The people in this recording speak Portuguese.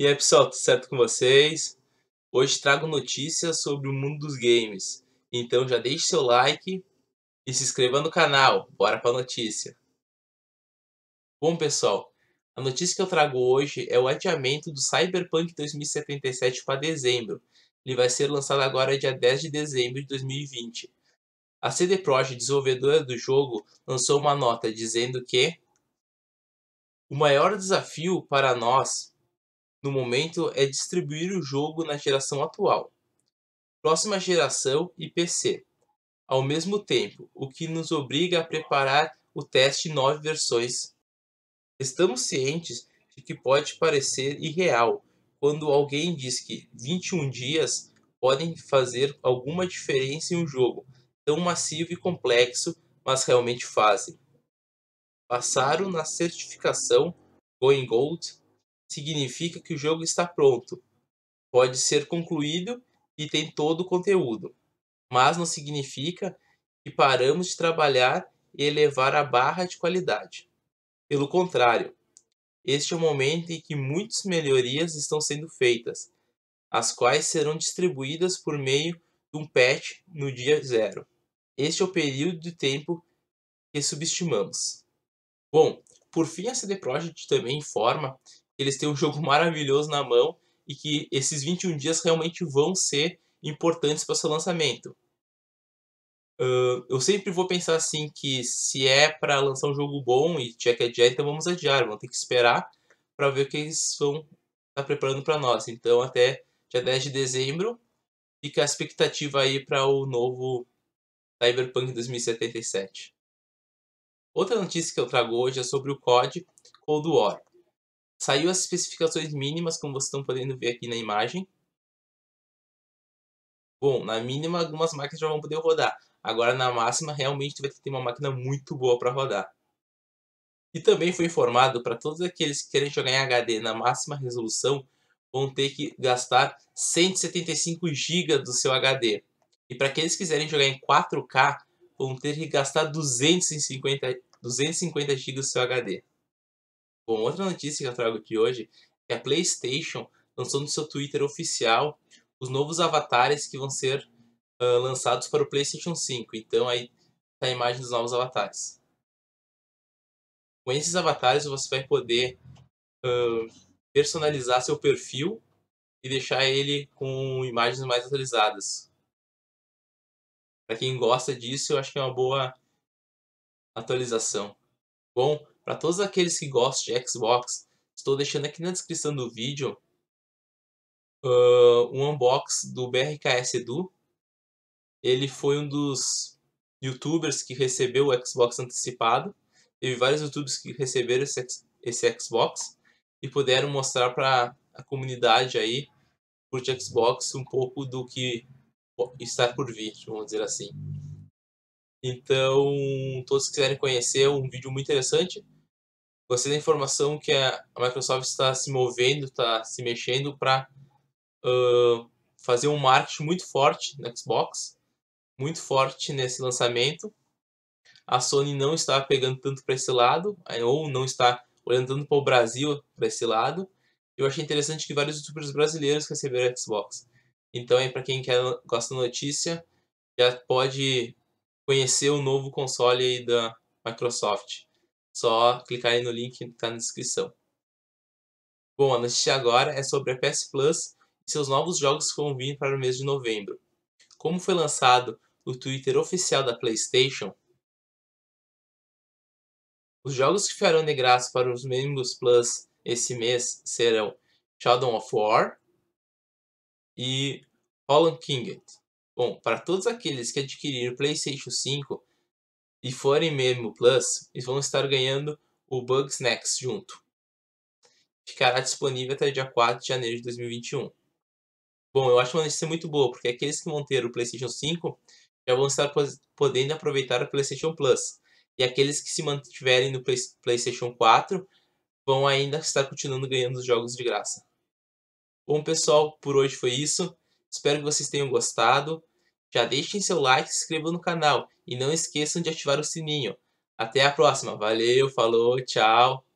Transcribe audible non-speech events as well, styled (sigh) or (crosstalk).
E aí pessoal, tudo certo com vocês? Hoje trago notícias sobre o mundo dos games. Então já deixe seu like e se inscreva no canal. Bora pra notícia. Bom pessoal, a notícia que eu trago hoje é o adiamento do Cyberpunk 2077 para dezembro. Ele vai ser lançado agora dia 10 de dezembro de 2020. A CD Projekt, desenvolvedora do jogo, lançou uma nota dizendo que o maior desafio para nós no momento é distribuir o jogo na geração atual, próxima geração e PC, ao mesmo tempo, o que nos obriga a preparar o teste em nove versões. Estamos cientes de que pode parecer irreal quando alguém diz que 21 dias podem fazer alguma diferença em um jogo tão massivo e complexo, mas realmente fazem. Passaram na certificação Going Gold significa que o jogo está pronto, pode ser concluído e tem todo o conteúdo, mas não significa que paramos de trabalhar e elevar a barra de qualidade. Pelo contrário, este é o momento em que muitas melhorias estão sendo feitas, as quais serão distribuídas por meio de um patch no dia zero. Este é o período de tempo que subestimamos. Bom, por fim a CD Projekt também informa eles têm um jogo (laughs) maravilhoso na mão e que esses 21 dias realmente vão ser importantes para seu lançamento. Uh, eu sempre vou pensar assim que se é para lançar um jogo bom e tinha que adiar, então vamos adiar, vamos ter que esperar para ver o que eles vão estar tá preparando para nós. Então até dia 10 de dezembro fica a expectativa aí para o novo Cyberpunk 2077. Outra notícia que eu trago hoje é sobre o COD Cold War. Saiu as especificações mínimas, como vocês estão podendo ver aqui na imagem. Bom, na mínima algumas máquinas já vão poder rodar. Agora na máxima realmente vai ter que ter uma máquina muito boa para rodar. E também foi informado para todos aqueles que querem jogar em HD na máxima resolução vão ter que gastar 175 GB do seu HD. E para aqueles que quiserem jogar em 4K vão ter que gastar 250, 250 GB do seu HD. Bom, outra notícia que eu trago aqui hoje é a PlayStation lançou no seu Twitter oficial os novos avatares que vão ser uh, lançados para o PlayStation 5. Então aí está a imagem dos novos avatares. Com esses avatares você vai poder uh, personalizar seu perfil e deixar ele com imagens mais atualizadas. Para quem gosta disso, eu acho que é uma boa atualização. Bom, para todos aqueles que gostam de Xbox, estou deixando aqui na descrição do vídeo uh, um unbox do BRKS Edu. Ele foi um dos youtubers que recebeu o Xbox antecipado. Teve vários youtubers que receberam esse, esse Xbox e puderam mostrar para a comunidade aí curte Xbox um pouco do que está por vir, vamos dizer assim. Então, todos que quiserem conhecer, é um vídeo muito interessante. Gostei da informação que a Microsoft está se movendo, está se mexendo para uh, fazer um marketing muito forte no Xbox, muito forte nesse lançamento. A Sony não está pegando tanto para esse lado, eh, ou não está olhando tanto para o Brasil para esse lado. Eu achei interessante que vários youtubers brasileiros receberam Xbox. Então, para quem quer, gosta da notícia, já pode conhecer o novo console da Microsoft. Só clicar aí no link que está na descrição. Bom, a notícia agora é sobre a PS Plus e seus novos jogos que vão vir para o mês de novembro. Como foi lançado o Twitter oficial da PlayStation, os jogos que ficarão de graça para os membros Plus esse mês serão Shadow of War e Holland King. Bom, para todos aqueles que adquiriram o PlayStation 5, e forem mesmo Plus, eles vão estar ganhando o Bug Snacks junto. Ficará disponível até dia 4 de janeiro de 2021. Bom, eu acho uma notícia muito boa, porque aqueles que vão ter o PlayStation 5 já vão estar podendo aproveitar o PlayStation Plus. E aqueles que se mantiverem no PlayStation 4 vão ainda estar continuando ganhando os jogos de graça. Bom, pessoal, por hoje foi isso. Espero que vocês tenham gostado. Já deixem seu like, se inscrevam no canal e não esqueçam de ativar o sininho. Até a próxima. Valeu, falou, tchau.